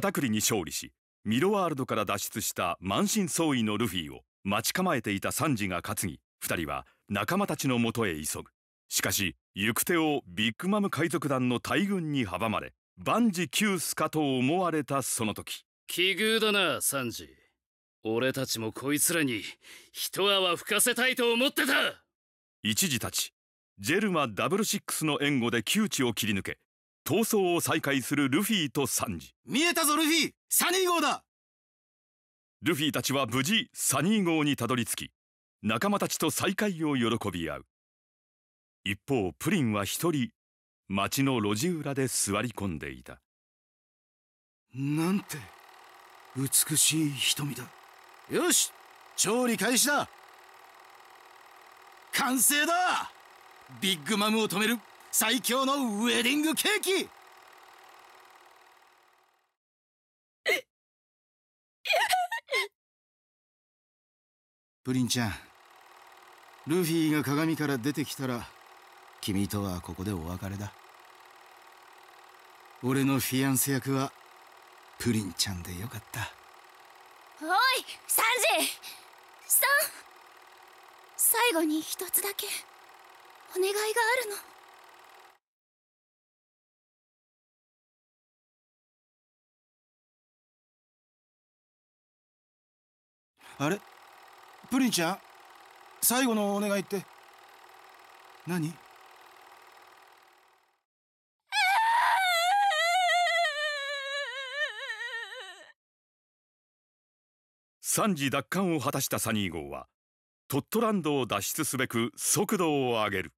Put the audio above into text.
片栗に勝利しミロワールドから脱出した満身創痍のルフィを待ち構えていたサンジが担ぎ2人は仲間たちのもとへ急ぐしかし行く手をビッグマム海賊団の大軍に阻まれ万事休すかと思われたその時奇遇だなサンジ俺たちもこいつらに一泡吹かせたいと思ってた一時たちジェルマ6の援護で窮地を切り抜け逃走を再開するルフィとサンジ見えたぞルフィサニー号だルフィたちは無事サニー号にたどり着き仲間たちと再会を喜び合う一方プリンは一人町の路地裏で座り込んでいたなんて美しい瞳だよし調理開始だ完成だビッグマムを止める最強のウェディングケーキプリンちゃんルフィが鏡から出てきたら君とはここでお別れだ俺のフィアンセ役はプリンちゃんでよかったおいサンジさん最後に一つだけお願いがあるのあれプリンちゃん最後のお願いって何三次奪還を果たしたサニー号はトットランドを脱出すべく速度を上げる